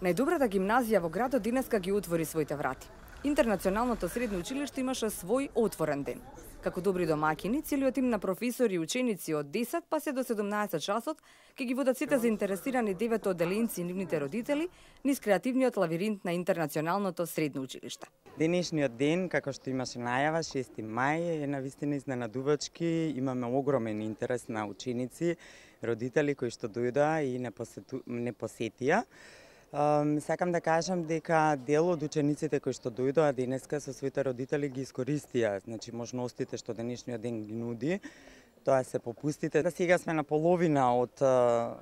Најдобрата гимназија во градот денеска ги отвори своите врати. Интернационалното средно училиште имаше свој отворен ден. Како добри домакини, целиот тим на професори и ученици од 10 па се до 17 часот ќе ги водат сите заинтересирани девет оделенци и нивните родители низ креативниот лавиринт на Интернационалното средно училиште. Денешниот ден, како што имаше најава, 6 мај, е на вистина изненадувачки. Имаме огромен интерес на ученици, родители кои што дојдоа и не, посету... не посетија. Сакам да кажам дека дел од учениците кои што дојдоа денеска со своите родители ги искористија, значи можностите што денешниот ден ги нуди, тоа се попустите. Да сега сме на половина од,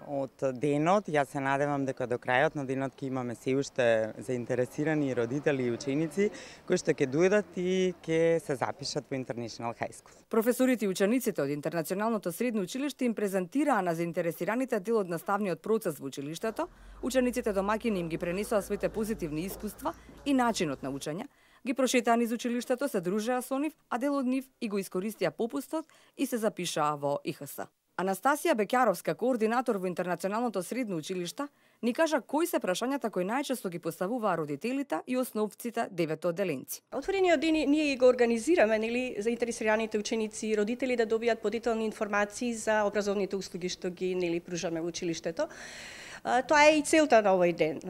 од денот. Јас се надевам дека до крајот на денот ќе имаме се уште заинтересирани родители и ученици кои што ќе дојдат и ќе се запишат во International High School. Професорите и учениците од Интернационалното средно училиште им презентираа на заинтересираните дел од наставниот процес во училиштето, учениците домакини им ги пренесоа своите позитивни искуства и начинот на учење, ги прошетаа низ училиштето, се дружеа со нив, а дел од нив и го искористија попустот и се запишаа во ИХС. Анастасија Бекјаровска, координатор во Интернационалното средно училиште, ни кажа кои се прашањата кои најчесто ги поставуваа родителите и основците девето деленци. Отворениот ден ние го организираме нели заинтересираните ученици и родители да добијат подетални информации за образовните услуги што ги нели пружаме во училиштето. Тоа е и целта на овој ден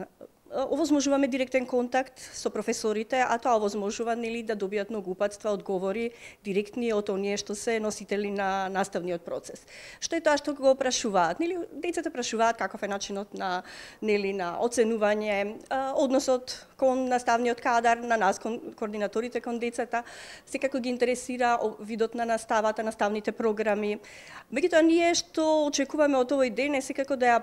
овозможуваме директен контакт со професорите, а тоа овозможува нели да добијат многу упатства, одговори директни од оние што се носители на наставниот процес. Што е тоа што го прашуваат? Нели децата прашуваат каков е начинот на нели на оценување, односот кон наставниот кадар, на нас кон координаторите кон децата, секако ги интересира видот на наставата, наставните програми. Меѓутоа ние што очекуваме од овој ден е секако да ја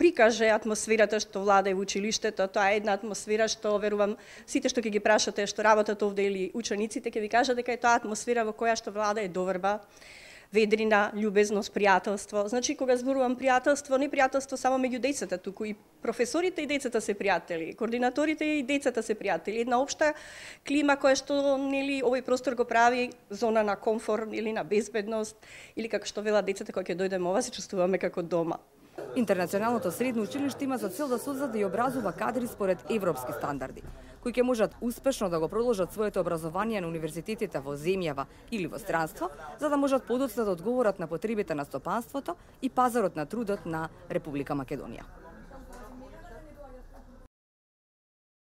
прикаже атмосферата што владае во училиштето, тоа е една атмосфера што верувам сите што ќе ги прашате што работат овде или учениците ќе ви кажат дека е тоа атмосфера во која што влада е доверба ведрина, љубезност, пријателство. Значи, кога зборувам пријателство, не пријателство само меѓу децата, туку и професорите и децата се пријатели, координаторите и децата се пријатели. Една општа клима која што нели овој простор го прави зона на комфор или на безбедност или како што велат децата кога ќе дојдеме ова се чувствуваме како дома. Интернационалното средно училиште има за цел да создаде и образува кадри според европски стандарди, кои ќе можат успешно да го продолжат своето образование на универзитетите во земјава или во странство, за да можат подоцна да одговорат на потребите на стопанството и пазарот на трудот на Република Македонија.